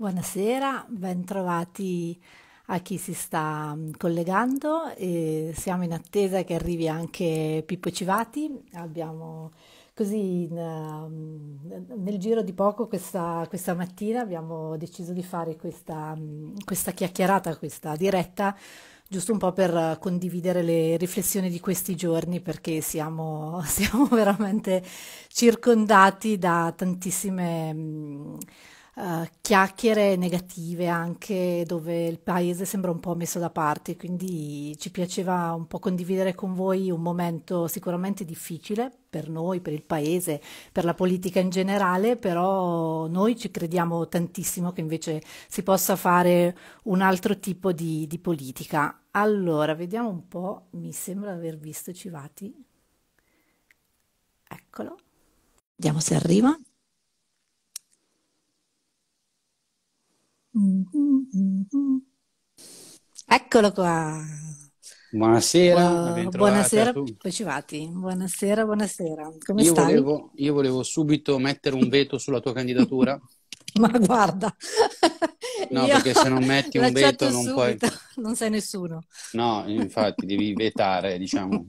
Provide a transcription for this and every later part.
Buonasera, bentrovati a chi si sta mm, collegando. E siamo in attesa che arrivi anche Pippo Civati. Abbiamo così in, mm, nel giro di poco questa, questa, mattina abbiamo deciso di fare questa, mm, questa chiacchierata, questa diretta giusto un po' per condividere le riflessioni di questi giorni perché siamo, siamo veramente circondati da tantissime eh, chiacchiere negative anche dove il paese sembra un po' messo da parte, quindi ci piaceva un po' condividere con voi un momento sicuramente difficile per noi, per il paese, per la politica in generale, però noi ci crediamo tantissimo che invece si possa fare un altro tipo di, di politica. Allora, vediamo un po', mi sembra aver visto Civati. Eccolo. Vediamo se arriva. Mm-hmm, mm-hmm. Eccolo qua. Buonasera, Bu- buonasera Pecivati, buonasera, buonasera. Come io stai? Volevo, io volevo subito mettere un veto sulla tua candidatura. Ma guarda, no, perché se non metti un veto non subito. puoi. Non sei nessuno. No, infatti, devi vetare, diciamo.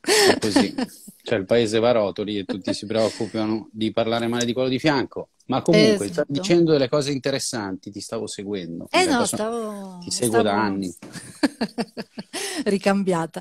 È così. Cioè, il paese va a rotoli e tutti si preoccupano di parlare male di quello di fianco. Ma comunque, esatto. dicendo delle cose interessanti, ti stavo seguendo. Eh cioè, no, stavo... Ti seguo stavo... da anni. Ricambiata.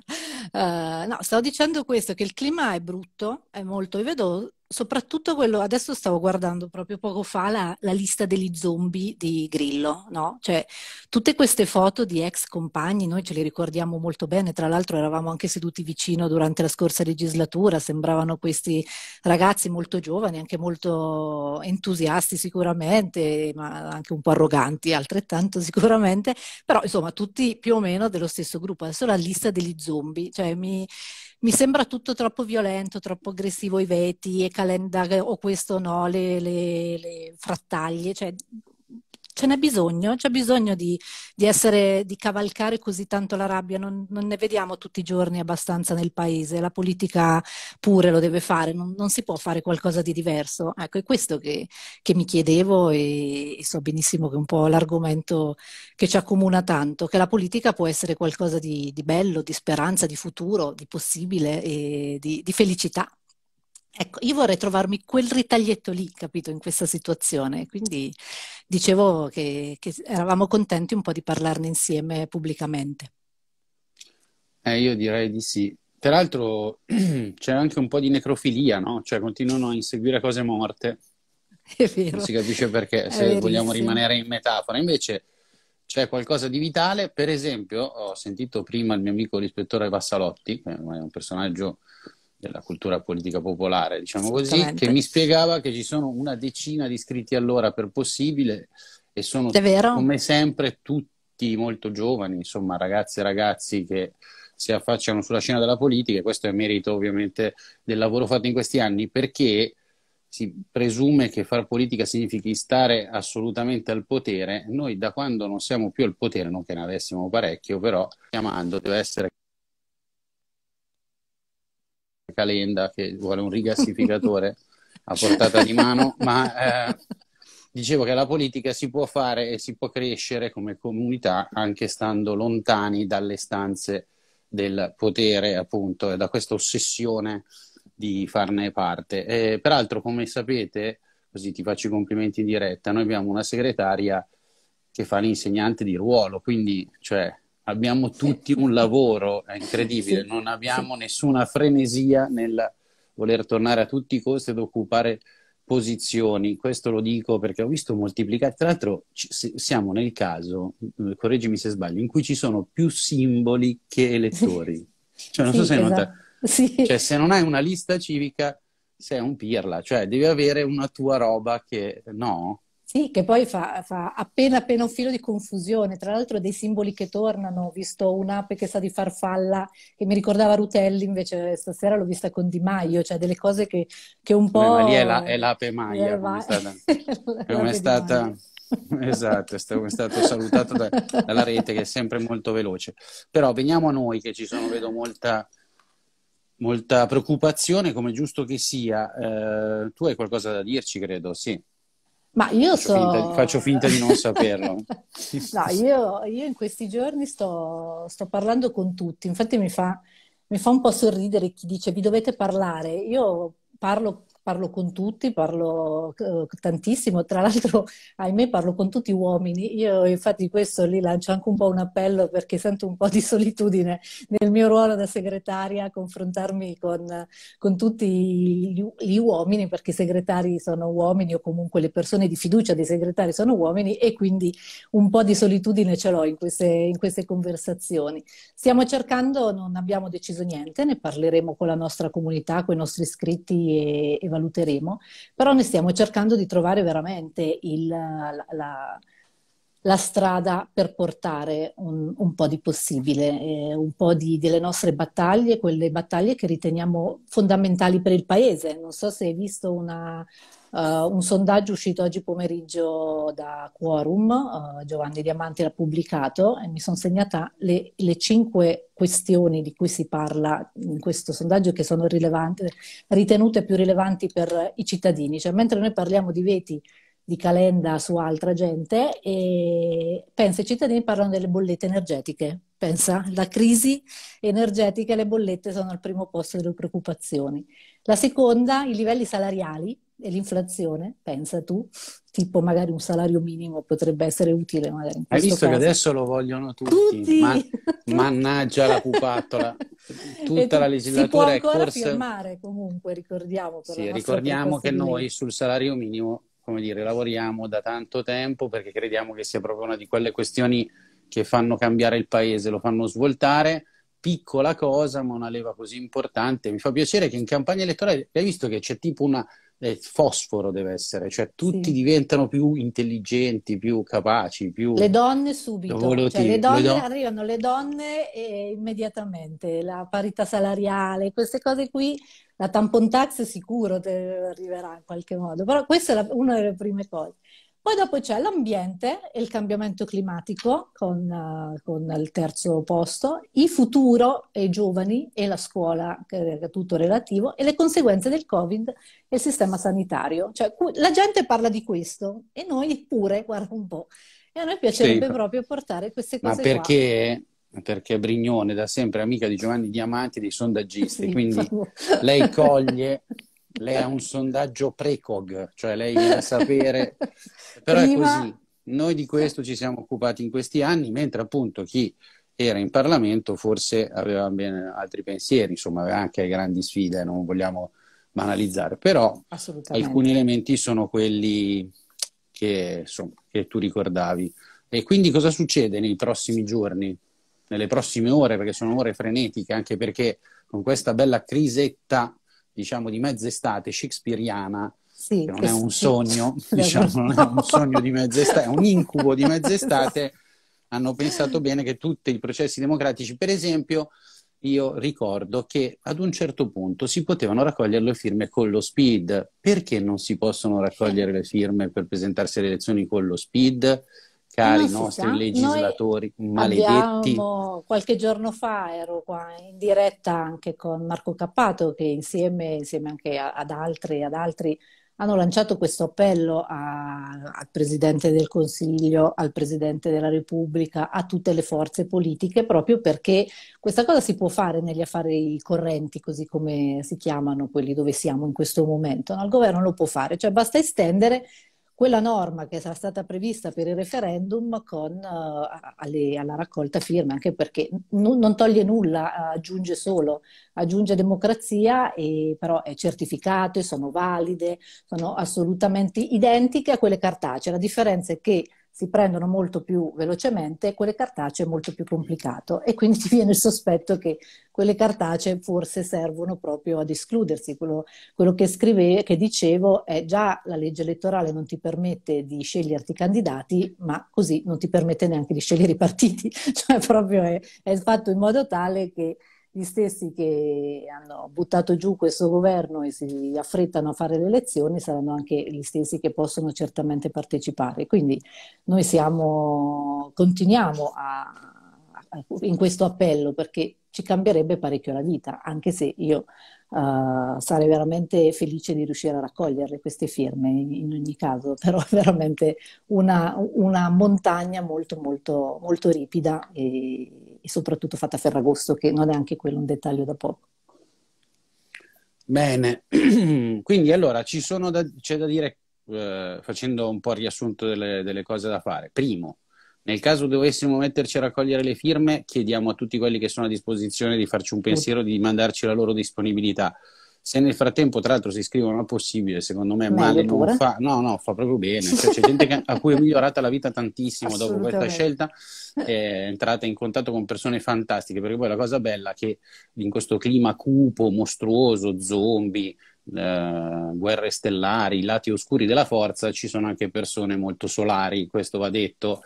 Uh, no, stavo dicendo questo, che il clima è brutto, è molto, e vedo soprattutto quello, adesso stavo guardando proprio poco fa la, la lista degli zombie di Grillo, no? Cioè, tutte queste foto di ex compagni, noi ce le ricordiamo molto bene, tra l'altro eravamo anche seduti vicino durante la scorsa legislatura, sembravano questi ragazzi molto giovani, anche molto entusiasti entusiasti sicuramente, ma anche un po' arroganti altrettanto sicuramente, però insomma tutti più o meno dello stesso gruppo. Adesso la lista degli zombie, cioè mi, mi sembra tutto troppo violento, troppo aggressivo i veti e calenda o questo no, le, le, le frattaglie, cioè ce n'è bisogno, c'è bisogno di, di, essere, di cavalcare così tanto la rabbia, non, non, ne vediamo tutti i giorni abbastanza nel paese, la politica pure lo deve fare, non, non si può fare qualcosa di diverso. Ecco, è questo che, che mi chiedevo e, e, so benissimo che è un po' l'argomento che ci accomuna tanto, che la politica può essere qualcosa di, di bello, di speranza, di futuro, di possibile e di, di felicità. Ecco, io vorrei trovarmi quel ritaglietto lì, capito, in questa situazione. Quindi dicevo che, che eravamo contenti un po' di parlarne insieme pubblicamente. Eh, io direi di sì. Peraltro c'è anche un po' di necrofilia, no? Cioè continuano a inseguire cose morte. È vero. Non si capisce perché, se vogliamo rimanere in metafora. Invece c'è qualcosa di vitale. Per esempio, ho sentito prima il mio amico l'ispettore Vassalotti, che è un personaggio della cultura politica popolare, diciamo così, che mi spiegava che ci sono una decina di iscritti all'ora per possibile e sono come sempre tutti molto giovani, insomma ragazze e ragazzi che si affacciano sulla scena della politica e questo è merito ovviamente del lavoro fatto in questi anni perché si presume che far politica significhi stare assolutamente al potere, noi da quando non siamo più al potere, non che ne avessimo parecchio, però chiamando deve essere Calenda che vuole un rigassificatore a portata di mano, ma eh, dicevo che la politica si può fare e si può crescere come comunità anche stando lontani dalle stanze del potere, appunto, e da questa ossessione di farne parte. E, peraltro, come sapete, così ti faccio i complimenti in diretta, noi abbiamo una segretaria che fa l'insegnante di ruolo, quindi cioè, abbiamo tutti un lavoro, è incredibile, sì, non abbiamo sì. nessuna frenesia nel voler tornare a tutti i costi ad occupare posizioni, questo lo dico perché ho visto moltiplicati, tra l'altro siamo nel caso, mm, correggimi se sbaglio, in cui ci sono più simboli che elettori. Cioè, non sì, so se esatto. nota... Sì. Cioè, se non hai una lista civica sei un pirla, cioè devi avere una tua roba che no, sì, che poi fa, fa, appena appena un filo di confusione, tra l'altro dei simboli che tornano, ho visto un'ape che sa di farfalla, che mi ricordava Rutelli, invece stasera l'ho vista con Di Maio, cioè delle cose che, che un po'... Beh, ma lì è, la, è l'ape Maia, eh, come è stata... come è stata... esatto, è stato salutato da, dalla rete che è sempre molto veloce. Però veniamo a noi che ci sono, vedo molta molta preoccupazione, come giusto che sia. Eh, tu hai qualcosa da dirci, credo, sì. Ma io faccio, so... finta, di, faccio finta di non saperlo. no, io, io, in questi giorni sto, sto, parlando con tutti, infatti mi fa, mi fa un po' sorridere chi dice vi dovete parlare. Io parlo parlo con tutti, parlo eh, tantissimo, tra l'altro ahimè parlo con tutti uomini, io infatti questo lì lancio anche un po' un appello perché sento un po' di solitudine nel mio ruolo da segretaria, confrontarmi con, con tutti gli, gli uomini perché i segretari sono uomini o comunque le persone di fiducia dei segretari sono uomini e quindi un po' di solitudine ce l'ho in queste, in queste conversazioni. Stiamo cercando, non abbiamo deciso niente, ne parleremo con la nostra comunità, con i nostri iscritti e, e valuteremo, però ne stiamo cercando di trovare veramente il, la, la, la, strada per portare un, un po' di possibile, eh, un po' di, delle nostre battaglie, quelle battaglie che riteniamo fondamentali per il Paese. Non so se hai visto una, Uh, un sondaggio uscito oggi pomeriggio da Quorum, uh, Giovanni Diamanti l'ha pubblicato e mi sono segnata le, le, cinque questioni di cui si parla in questo sondaggio che sono ritenute più rilevanti per i cittadini. Cioè, mentre noi parliamo di veti di calenda su altra gente e pensa i cittadini parlano delle bollette energetiche. Pensa, la crisi energetica e le bollette sono al primo posto delle preoccupazioni. La seconda, i livelli salariali, e l'inflazione, pensa tu, tipo magari un salario minimo potrebbe essere utile magari in Hai visto caso. che adesso lo vogliono tutti? tutti. Ma, mannaggia la pupattola. Tutta tu, la legislatura è corsa... firmare comunque, ricordiamo. Sì, ricordiamo che noi sul salario minimo, come dire, lavoriamo da tanto tempo perché crediamo che sia proprio una di quelle questioni che fanno cambiare il paese, lo fanno svoltare piccola cosa, ma una leva così importante. Mi fa piacere che in campagna elettorale, hai visto che c'è tipo una eh, fosforo deve essere, cioè tutti sì. diventano più intelligenti, più capaci, più... Le donne subito, cioè, le donne le don- arrivano le donne eh, immediatamente, la parità salariale, queste cose qui, la tampon tax sicuro arriverà in qualche modo, però questa è la, una delle prime cose. Poi dopo c'è l'ambiente e il cambiamento climatico con, eh, con il terzo posto, il futuro e i giovani e la scuola, che è tutto relativo, e le conseguenze del Covid e il sistema sanitario. Cioè, la gente parla di questo e noi pure, guarda un po'. E a noi piacerebbe sì, proprio portare queste cose. Ma perché? Qua. Perché Brignone da sempre amica di Giovanni Diamanti dei sondaggisti, sì, quindi lei coglie lei ha un sondaggio precog, cioè lei deve sapere, però Prima... è così. Noi di questo ci siamo occupati in questi anni, mentre appunto chi era in Parlamento forse aveva altri pensieri, insomma aveva anche grandi sfide, non vogliamo banalizzare, però alcuni elementi sono quelli che, insomma, che tu ricordavi. E quindi cosa succede nei prossimi giorni, nelle prossime ore, perché sono ore frenetiche, anche perché con questa bella crisetta diciamo, di mezz'estate shakespeariana, sì, che non che è un sì. sogno, diciamo, esatto. non è un sogno di mezz'estate, è un incubo di mezz'estate, hanno pensato bene che tutti i processi democratici, per esempio, io ricordo che ad un certo punto si potevano raccogliere le firme con lo speed. Perché non si possono raccogliere le firme per presentarsi alle elezioni con lo speed? Ah, cari nostri sa. legislatori Noi maledetti. Abbiamo, qualche giorno fa ero qua in diretta anche con Marco Cappato che insieme, insieme anche ad altri, ad altri hanno lanciato questo appello a, al Presidente del Consiglio, al Presidente della Repubblica, a tutte le forze politiche, proprio perché questa cosa si può fare negli affari correnti, così come si chiamano quelli dove siamo in questo momento. No? Il governo lo può fare, cioè basta estendere quella norma che era stata prevista per il referendum con, uh, alle, alla raccolta firme, anche perché n- non toglie nulla, eh, aggiunge solo, aggiunge democrazia, e, però è certificate, sono valide, sono assolutamente identiche a quelle cartacee. La differenza è che si prendono molto più velocemente e quelle cartacee è molto più complicato e quindi ti viene il sospetto che quelle cartacee forse servono proprio ad escludersi. Quello, quello che, scrive, che dicevo è già la legge elettorale non ti permette di sceglierti i candidati, ma così non ti permette neanche di scegliere i partiti, cioè proprio è, è fatto in modo tale che gli stessi che hanno buttato giù questo governo e si affrettano a fare le elezioni saranno anche gli stessi che possono certamente partecipare. Quindi noi siamo, continuiamo a, a, in questo appello perché ci cambierebbe parecchio la vita, anche se io uh, sarei veramente felice di riuscire a raccogliere queste firme in ogni caso, però è veramente una, una montagna molto, molto, molto ripida e, e soprattutto fatta a Ferragosto, che non è anche quello un dettaglio da poco. Bene, quindi allora da, c'è da dire, eh, facendo un po' il riassunto delle, delle cose da fare. Primo, nel caso dovessimo metterci a raccogliere le firme, chiediamo a tutti quelli che sono a disposizione di farci un pensiero, di mandarci la loro disponibilità. Se nel frattempo, tra l'altro, si iscrivono al possibile, secondo me, male non fa, no, no, fa proprio bene. Cioè, c'è gente che, a cui è migliorata la vita tantissimo dopo questa scelta, è entrata in contatto con persone fantastiche. Perché poi la cosa bella è che in questo clima cupo, mostruoso, zombie, eh, guerre stellari, lati oscuri della forza, ci sono anche persone molto solari, questo va detto,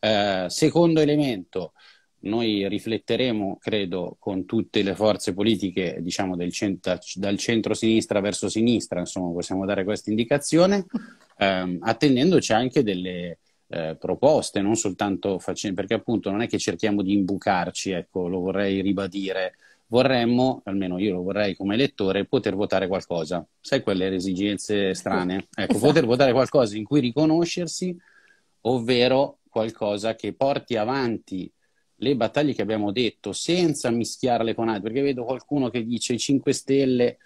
eh, secondo elemento, noi rifletteremo, credo, con tutte le forze politiche, diciamo, del cent- dal centro-sinistra verso sinistra, insomma, possiamo dare questa indicazione, ehm, attendendoci anche delle eh, proposte, non soltanto facendo, perché appunto non è che cerchiamo di imbucarci, ecco, lo vorrei ribadire, vorremmo, almeno io lo vorrei come elettore, poter votare qualcosa, sai quelle esigenze strane, ecco, esatto. poter votare qualcosa in cui riconoscersi, ovvero qualcosa che porti avanti le battaglie che abbiamo detto senza mischiarle con altre, perché vedo qualcuno che dice i 5 Stelle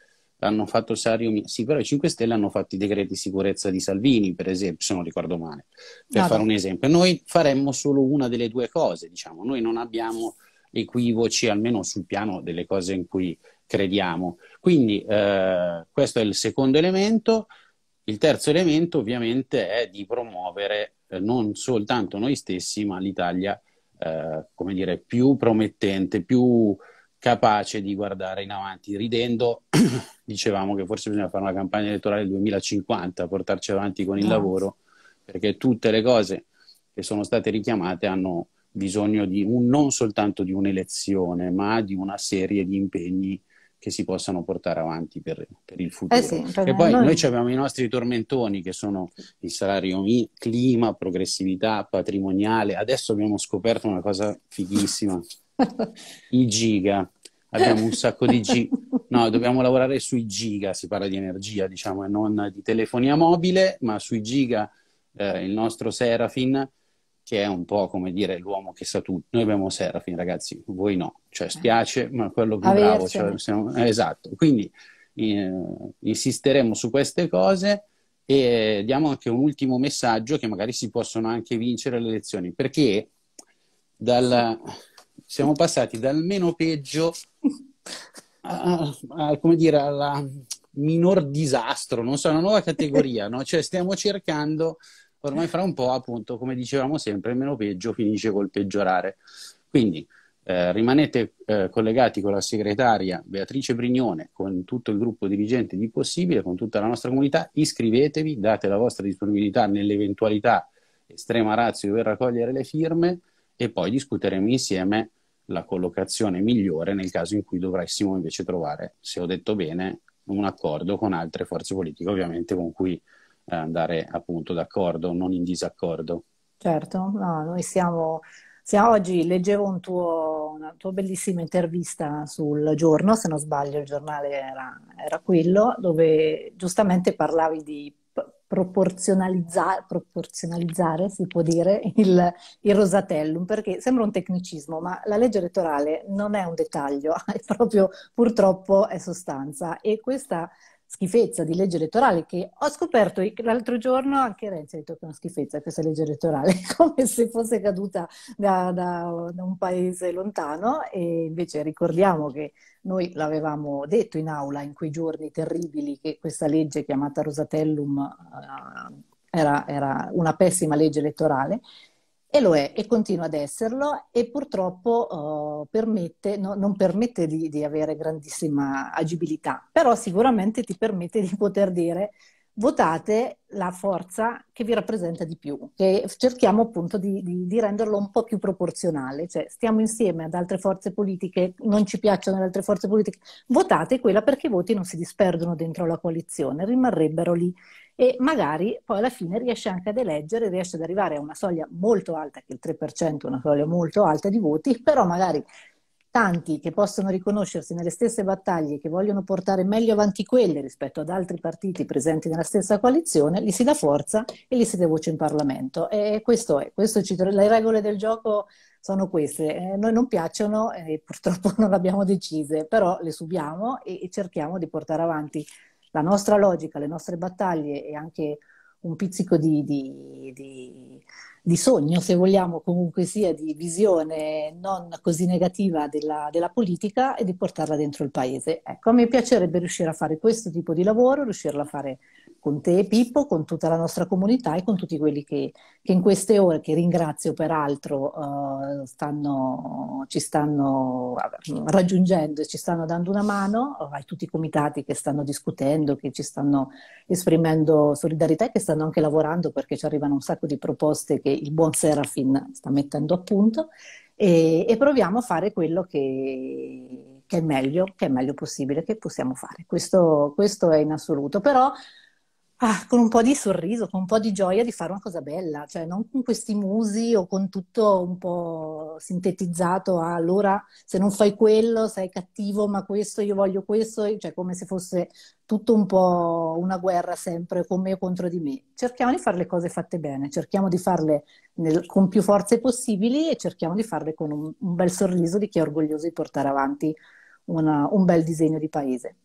hanno fatto Sario, sì però i 5 Stelle hanno fatto i decreti di sicurezza di Salvini per esempio, se non ricordo male, per no, fare no. un esempio. Noi faremmo solo una delle due cose, diciamo, noi non abbiamo equivoci almeno sul piano delle cose in cui crediamo. Quindi eh, questo è il secondo elemento. Il terzo elemento ovviamente è di promuovere eh, non soltanto noi stessi, ma l'Italia, eh, come dire, più promettente, più capace di guardare in avanti. Ridendo, dicevamo che forse bisogna fare una campagna elettorale del 2050, portarci avanti con il Grazie. lavoro, perché tutte le cose che sono state richiamate hanno bisogno di un, non soltanto di un'elezione, ma di una serie di impegni che si possano portare avanti per, per il futuro. Eh sì, e poi noi... noi abbiamo i nostri tormentoni che sono il salario clima, progressività patrimoniale. Adesso abbiamo scoperto una cosa fighissima, i giga. Abbiamo un sacco di giga. No, dobbiamo lavorare sui giga, si parla di energia, diciamo, e non di telefonia mobile, ma sui giga eh, il nostro Serafin che è un po' come dire l'uomo che sa tutto. Noi abbiamo Serafin, ragazzi, voi no. Cioè, eh. spiace, ma quello più bravo. Cioè, siamo... eh, esatto. Quindi eh, insisteremo su queste cose e diamo anche un ultimo messaggio che magari si possono anche vincere le elezioni, perché dal... siamo passati dal meno peggio a, a, come dire, alla minor disastro, non so, una nuova categoria, no? Cioè, stiamo cercando ormai fra un po', appunto, come dicevamo sempre, il meno peggio finisce col peggiorare. Quindi eh, rimanete eh, collegati con la segretaria Beatrice Brignone, con tutto il gruppo dirigente di Possibile, con tutta la nostra comunità, iscrivetevi, date la vostra disponibilità nell'eventualità estrema razio di dover raccogliere le firme e poi discuteremo insieme la collocazione migliore nel caso in cui dovessimo invece trovare, se ho detto bene, un accordo con altre forze politiche, ovviamente con cui eh, andare appunto d'accordo, non in disaccordo. Certo, no, noi siamo, siamo oggi, leggevo un tuo, una tua bellissima intervista sul giorno, se non sbaglio il giornale era, era quello, dove giustamente parlavi di proporzionalizzare, proporzionalizzare si può dire, il, il, Rosatellum, perché sembra un tecnicismo, ma la legge elettorale non è un dettaglio, è proprio purtroppo è sostanza e questa schifezza di legge elettorale che ho scoperto l'altro giorno anche Renzi ha detto che è una schifezza questa legge elettorale, come se fosse caduta da, da, da un paese lontano e invece ricordiamo che noi l'avevamo detto in aula in quei giorni terribili che questa legge chiamata Rosatellum eh, era, era una pessima legge elettorale e lo è e continua ad esserlo e purtroppo uh, permette, no, non permette di, di, avere grandissima agibilità, però sicuramente ti permette di poter dire votate la forza che vi rappresenta di più, che cerchiamo appunto di, di, di renderlo un po' più proporzionale, cioè stiamo insieme ad altre forze politiche, non ci piacciono le altre forze politiche, votate quella perché i voti non si disperdono dentro la coalizione, rimarrebbero lì e magari poi alla fine riesce anche ad eleggere, riesce ad arrivare a una soglia molto alta, che il 3% è una soglia molto alta di voti, però magari tanti che possono riconoscersi nelle stesse battaglie, che vogliono portare meglio avanti quelle rispetto ad altri partiti presenti nella stessa coalizione, gli si dà forza e gli si dà voce in Parlamento. E questo è, questo ci, le regole del gioco sono queste. Eh, noi non piacciono e purtroppo non le abbiamo decise, però le subiamo e, e cerchiamo di portare avanti la nostra logica, le nostre battaglie e anche un pizzico di, di, di, di, sogno, se vogliamo, comunque sia, di visione non così negativa della, della, politica e di portarla dentro il paese. Ecco, a me piacerebbe riuscire a fare questo tipo di lavoro, riuscirlo a fare con te Pippo, con tutta la nostra comunità e con tutti quelli che, che in queste ore, che ringrazio peraltro, uh, stanno, ci stanno raggiungendo e ci stanno dando una mano, uh, ai tutti i comitati che stanno discutendo, che ci stanno esprimendo solidarietà e che stanno anche lavorando perché ci arrivano un sacco di proposte che il buon Serafin sta mettendo a punto e, e proviamo a fare quello che, che è meglio, che è meglio possibile, che possiamo fare. Questo, questo è in assoluto. Però ah, con un po' di sorriso, con un po' di gioia di fare una cosa bella, cioè non con questi musi o con tutto un po' sintetizzato a, allora se non fai quello sei cattivo, ma questo io voglio questo, cioè come se fosse tutto un po' una guerra sempre con me o contro di me. Cerchiamo di fare le cose fatte bene, cerchiamo di farle nel, con più forze possibili e cerchiamo di farle con un, un bel sorriso di chi è orgoglioso di portare avanti una, un bel disegno di paese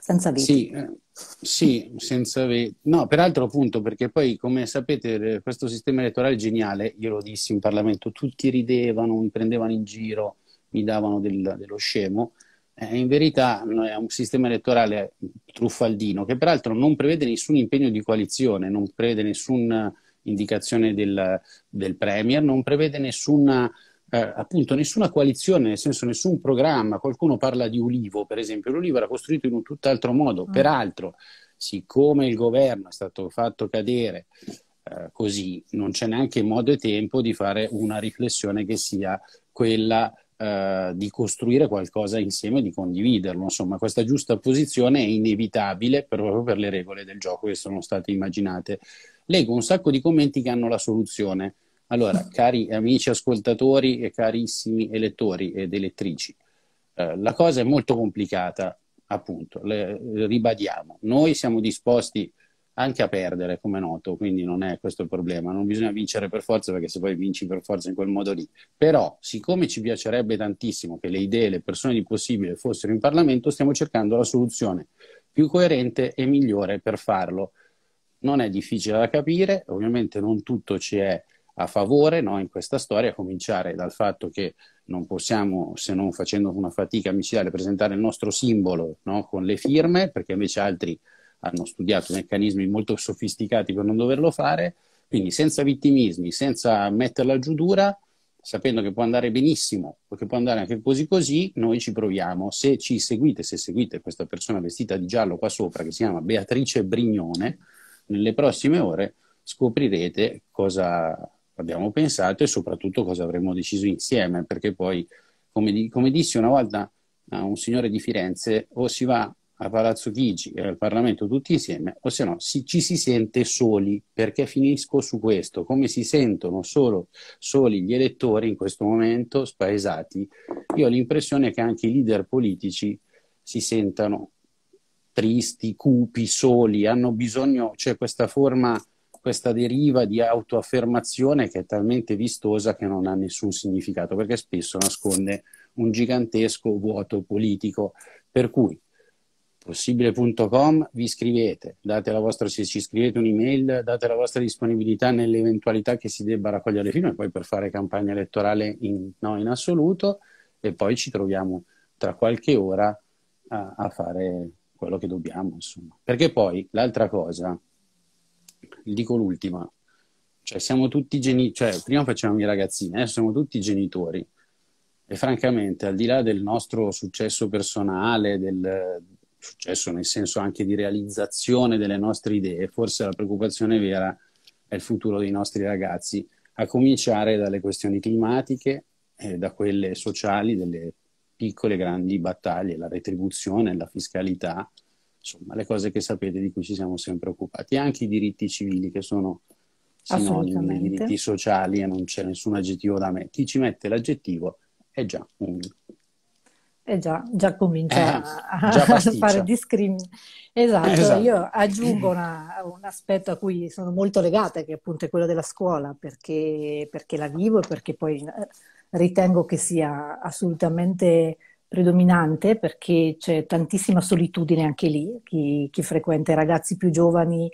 senza veti. Sì, eh, sì senza veti. No, peraltro appunto perché poi, come sapete, eh, questo sistema elettorale è geniale, io lo dissi in Parlamento, tutti ridevano, mi prendevano in giro, mi davano del, dello scemo. Eh, in verità mm, è un sistema elettorale truffaldino che peraltro non prevede nessun impegno di coalizione, non prevede nessuna eh, indicazione del, del Premier, non prevede nessuna eh, appunto nessuna coalizione, nel senso nessun programma. Qualcuno parla di Ulivo, per esempio. L'Ulivo era costruito in un tutt'altro modo. Mm. Peraltro, siccome il governo è stato fatto cadere eh, così, non c'è neanche modo e tempo di fare una riflessione che sia quella eh, di costruire qualcosa insieme e di condividerlo. Insomma, questa giusta posizione è inevitabile proprio per le regole del gioco che sono state immaginate. Leggo un sacco di commenti che hanno la soluzione. Allora, cari amici ascoltatori e carissimi elettori ed elettrici, eh, la cosa è molto complicata, appunto, le, eh, ribadiamo. Noi siamo disposti anche a perdere, come noto, quindi non è questo il problema, non bisogna vincere per forza perché se poi vinci per forza in quel modo lì. Però, siccome ci piacerebbe tantissimo che le idee, le persone di possibile fossero in Parlamento, stiamo cercando la soluzione più coerente e migliore per farlo. Non è difficile da capire, ovviamente non tutto ci è a favore no, in questa storia, a cominciare dal fatto che non possiamo, se non facendo una fatica micidiale, presentare il nostro simbolo no, con le firme, perché invece altri hanno studiato meccanismi molto sofisticati per non doverlo fare, quindi senza vittimismi, senza metterla giù dura, sapendo che può andare benissimo o che può andare anche così così, noi ci proviamo. Se ci seguite, se seguite questa persona vestita di giallo qua sopra, che si chiama Beatrice Brignone, nelle prossime ore scoprirete cosa, abbiamo pensato e soprattutto cosa avremmo deciso insieme, perché poi, come, come dissi una volta a un signore di Firenze, o si va a Palazzo Chigi e al Parlamento tutti insieme, o se no si, ci si sente soli, perché finisco su questo, come si sentono solo, soli gli elettori in questo momento, spaesati, io ho l'impressione che anche i leader politici si sentano tristi, cupi, soli, hanno bisogno, c'è cioè questa forma questa deriva di autoaffermazione che è talmente vistosa che non ha nessun significato, perché spesso nasconde un gigantesco vuoto politico. Per cui possibile.com vi scrivete, date la vostra, se ci scrivete un'email, date la vostra disponibilità nell'eventualità che si debba raccogliere fino e poi per fare campagna elettorale in, no in assoluto e poi ci troviamo tra qualche ora a, a fare quello che dobbiamo, insomma. Perché poi l'altra cosa dico l'ultima, cioè siamo tutti genitori, cioè prima facevamo i ragazzini, adesso siamo tutti genitori e francamente al di là del nostro successo personale, del successo nel senso anche di realizzazione delle nostre idee, forse la preoccupazione vera è il futuro dei nostri ragazzi, a cominciare dalle questioni climatiche, eh, da quelle sociali, delle piccole grandi battaglie, la retribuzione, la fiscalità, insomma, le cose che sapete di cui ci siamo sempre occupati, anche i diritti civili che sono sinonimi dei diritti sociali e non c'è nessun aggettivo da me. Chi ci mette l'aggettivo è già un... Eh già, già comincia eh, a, già a fare discrimine. Esatto, esatto, io aggiungo una, un aspetto a cui sono molto legata, che appunto è quello della scuola, perché, perché la vivo e perché poi eh, ritengo che sia assolutamente predominante perché c'è tantissima solitudine anche lì, chi, chi frequenta i ragazzi più giovani,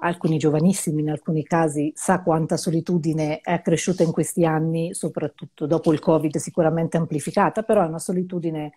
alcuni giovanissimi in alcuni casi, sa quanta solitudine è cresciuta in questi anni, soprattutto dopo il Covid, sicuramente amplificata, però è una solitudine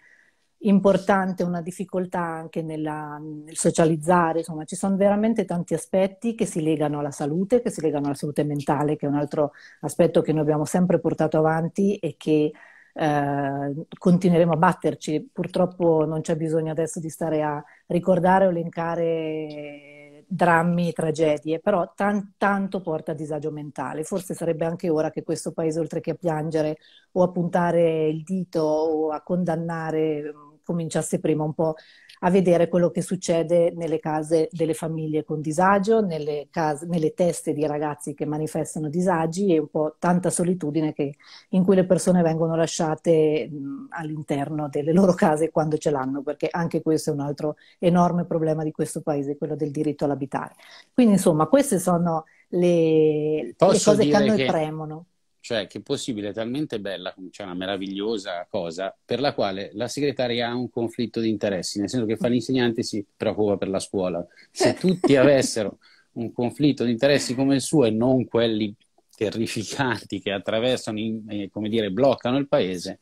importante, una difficoltà anche nella, nel socializzare, insomma ci sono veramente tanti aspetti che si legano alla salute, che si legano alla salute mentale, che è un altro aspetto che noi abbiamo sempre portato avanti e che eh, continueremo a batterci. Purtroppo non c'è bisogno adesso di stare a ricordare o elencare drammi, tragedie, però tan- tanto porta a disagio mentale. Forse sarebbe anche ora che questo paese, oltre che a piangere o a puntare il dito o a condannare cominciasse prima un po' a vedere quello che succede nelle case delle famiglie con disagio, nelle, case, nelle teste di ragazzi che manifestano disagi e un po' tanta solitudine che, in cui le persone vengono lasciate mh, all'interno delle loro case quando ce l'hanno, perché anche questo è un altro enorme problema di questo paese, quello del diritto all'abitare. Quindi insomma queste sono le, le cose che a noi che... premono. Cioè che è possibile, è talmente bella, cioè una meravigliosa cosa, per la quale la segretaria ha un conflitto di interessi, nel senso che fa l'insegnante e si preoccupa per la scuola. Se tutti avessero un conflitto di interessi come il suo e non quelli terrificanti che attraversano, eh, come dire, bloccano il paese,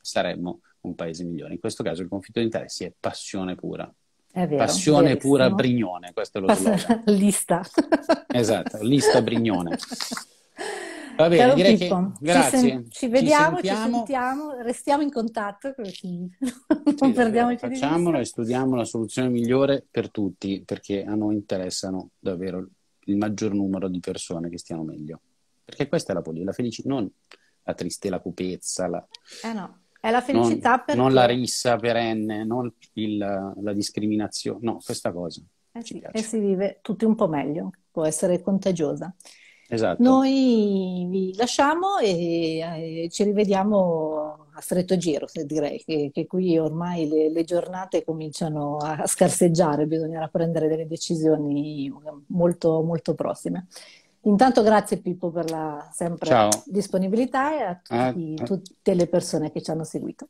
saremmo un paese migliore. In questo caso il conflitto di interessi è passione pura. È vero, passione verissimo. pura Brignone, questo è lo Pass- slogan. Lista. Esatto, lista Brignone. Va bene, Caro direi Pippo, che... grazie. Ci, sen... ci vediamo, ci, ci, sentiamo, restiamo in contatto, così non sì, perdiamoci di Facciamolo e studiamo la soluzione migliore per tutti, perché a noi interessano davvero il maggior numero di persone che stiano meglio. Perché questa è la politica, la felicità, non la tristezza, la cupezza. La... Eh no, è la felicità non, perché... non la rissa perenne, non il, la discriminazione, no, questa cosa. Eh sì, e si vive tutti un po' meglio, può essere contagiosa. Esatto. Noi vi lasciamo e, e, eh, ci rivediamo a stretto giro, direi, che, che qui ormai le, le, giornate cominciano a scarseggiare, bisognerà prendere delle decisioni molto, molto prossime. Intanto grazie Pippo per la sempre Ciao. disponibilità e a, ah, tutti, a ah. tutte le persone che ci hanno seguito.